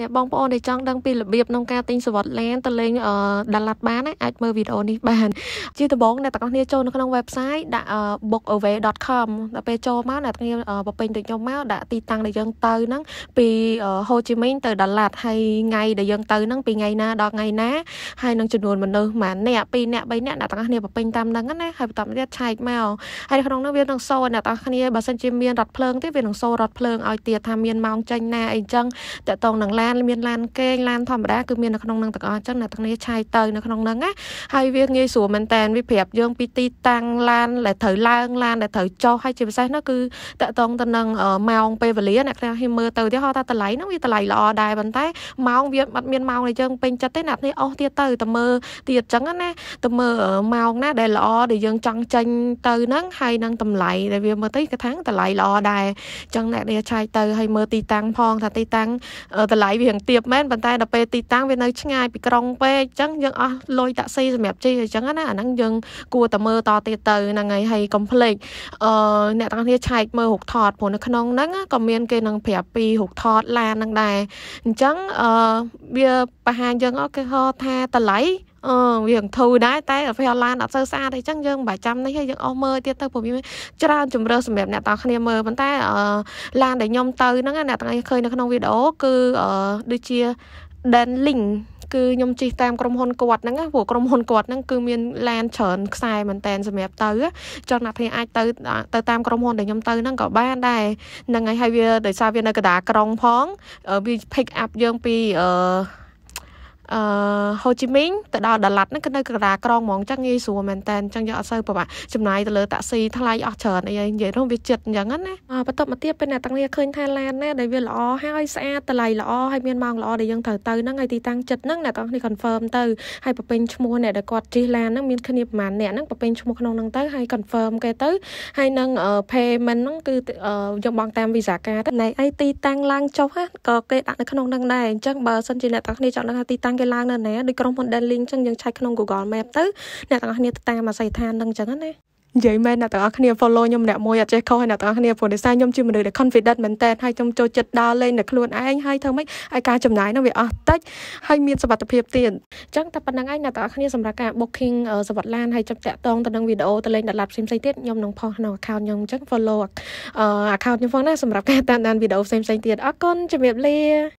មែបងប្អូនដែលចង់ដឹងពីរបៀបក្នុងការទិញសវត្តឡានទៅលេងដាឡាត់បានអាចមើលវីដេអូនេះបានជាដំបូងអ្នកទាំងអស់គ្នាចូលនៅក្នុង website ដាក់ bookaway.com ដល់ពេលចូលមកអ្នកទាំងគ្នាប្រពេញដូចខ្ញុំមកដាក់ទីតាំងដែលយើងទៅហ្នឹង ពីហូជីមីនទៅដាឡាត់ហើយថ្ងៃដែលយើងទៅហ្នឹងពីថ្ងៃណាដល់ថ្ងៃណាហើយនឹងចំនួនមនុស្សប៉ុន្មានអ្នក2អ្នក3អ្នកអ្នកទាំងអស់គ្នាប្រពេញតាមហ្នឹងណាហើយបន្តទៀតឆែកមកហើយក្នុងហ្នឹងវានឹងសូអ្នកទាំងអស់គ្នាបើសិនជាមានរថភ្លើងទេវានឹងសូរថភ្លើងឲ្យទៀតថាមានម៉ោងចេញណាអីចឹងតកតងនឹងឡាឡានមានឡានគេងឡានធម្មតាគឺមាននៅក្នុងនឹងទាំងអស់អញ្ចឹងអ្នកទាំងនេះឆាយទៅនៅក្នុងនឹងណាហើយវាងាយស្រួលមែនតែនវាប្រាប់យើង ពីទីតាំងឡានដែលត្រូវឡើងឡានដែលត្រូវចុះហើយជាពិសេសនោះគឺតកតងទៅនឹងម៉ោងពេលវេលាអ្នកខ្លះហ៊ីមើលទៅទៀតហៅថាតម្លៃហ្នឹងវាតម្លៃល្អដែរប៉ុន្តែម៉ោងវាអត់មានម៉ោងដែលយើងពេញចិត្តទេអ្នកនេះអស់ទៀតទៅតែមើលទៀតអញ្ចឹងណាតែមើលម៉ោងណាដែលល្អដែលយើងចង់ចេញទៅហ្នឹងហើយនឹងតម្លៃដែលវាមើលទៅកថាតម្លៃល្អដែរអញ្ចឹងអ្នកនេះឆាយទៅហើយមើលទីតាំងផងថាទីតាំងតម្លៃវារៀងទាបមែនប៉ុន្តែដល់ពេលទីតាំងវានៅឆ្ងាយពីក្រុងពេកអញ្ចឹងយើងអស់លុយតាក់ស៊ីសម្រាប់ជិះអញ្ចឹងណាអាហ្នឹងយើងគួរតែមើលតទៀតទៅហ្នឹងហើយហើយកុំភ្លេចអឺអ្នកទាំងគ្នាឆែកមើលរូបថតព្រោះនៅក្នុងហ្នឹងក៏មានគេនឹងប្រាប់ពីរូបថតឡានហ្នឹងដែរអញ្ចឹងអឺវាបង្ហាញយើងគេហៅថាតម្លៃអឺវាធូរដែរតែកាហ្វេអនឡាញអត់សូវស្អាតអីចឹងយើងមិនបាច់ចាំនេះហើយយើងអស់មើលទៀតទៅព្រោះវាច្រើនជម្រើសសម្រាប់អ្នកតោះគ្នាមើលប៉ុន្តែឡានដែលខ្ញុំទៅហ្នឹងអ្នកទាំងអស់ឃើញនៅក្នុងវីដេអូគឺដូចជា Dan Link គឺខ្ញុំជិះតាមក្រុមហ៊ុនគាត់ហ្នឹងព្រោះក្រុមហ៊ុនគាត់ហ្នឹងគឺមានឡានច្រើនខ្សែមែនតែនសម្រាប់ទៅចង់អ្នកគ្នាអាចទៅទៅតាមក្រុមហ៊ុនដែលខ្ញុំទៅហ្នឹងក៏បានដែរហ្នឹងហើយហើយវាដោយសារវានៅកណ្ដាលក្រុងផងវា pick up យើងពីអឺអឺហូជីមីញទៅដល់ដាឡាត់ហ្នឹងគឺនៅកណ្ដាលក្រុងហ្មងចឹងងាយស្រួលមែនតើចឹងយកអត់សូវប្រហែលចំណាយទៅលើតាក់ស៊ីថ្លៃអស់ច្រើនអីនិយាយនោះវាចិត្តអញ្ចឹងណាបន្ទាប់មកទៀតពេលអ្នកទាំងគ្នាឃើញថាឡានណាដែលវាល្អហើយស្អាតតម្លៃល្អហើយមានម៉ោងល្អដែលយើងត្រូវទៅហ្នឹងហើយទីតាំងចិត្តហ្នឹងអ្នកទាំងគ្នា confirm ទៅហើយប្រពេញឈ្មោះអ្នកដែលគាត់ជិះឡានហ្នឹងមានគ្នាប្រហែលអ្នកហ្នឹងប្រពេញឈ្មោះក្នុងហ្នឹងទៅហើយ confirm គេទៅហើយនឹង payment ហ្នឹងគឺយើងបង់តាម Visa កាតណៃអីទីតាំងឡើងចុះក៏គេដាក់នៅក្នុងហ្នឹងដែរអញ្ចឹងបើសិនជាអ្នកទាំងគ្នាចង់ដឹងថាទីតាំងញគេឡើងនៅណាដូចក្រុមហ៊ុន Delink អញ្ចឹងយើងឆែកក្នុង Google Map ទៅអ្នកទាំងអស់គ្នាទៅតាមអាសយដ្ឋានហ្នឹងអញ្ចឹងណានិយាយមែនអ្នកទាំងអស់គ្នា follow ខ្ញុំម្នាក់មួយអត់ចេះខុសហើយអ្នកទាំងអស់គ្នាព្រោះដោយសារខ្ញុំជាមនុស្សដែល confident មែនតើហើយខ្ញុំចូលចិត្តដើរលេងនៅខ្លួនឯងហើយធ្វើម៉េចឲ្យការចំណាយនោះវាអស់តិចហើយមានសុវត្ថិភាពទៀតអញ្ចឹងតែប៉ុណ្្នឹងឯងអ្នកទាំងអស់គ្នាសម្រាប់ការ booking សវត្តឡានហើយចាប់តាក់តងទៅនឹងវីដេអូទៅលេងដល់ឡាប់ផ្សេងៗទៀតខ្ញុំនឹងផុសនៅ account ខ្ញុំអញ្ចឹង follow account ខ្ញុំផងណាសម្រាប់ការតាមដានវីដេអូផ្សេងៗទៀតអរគុណជម្រាបលា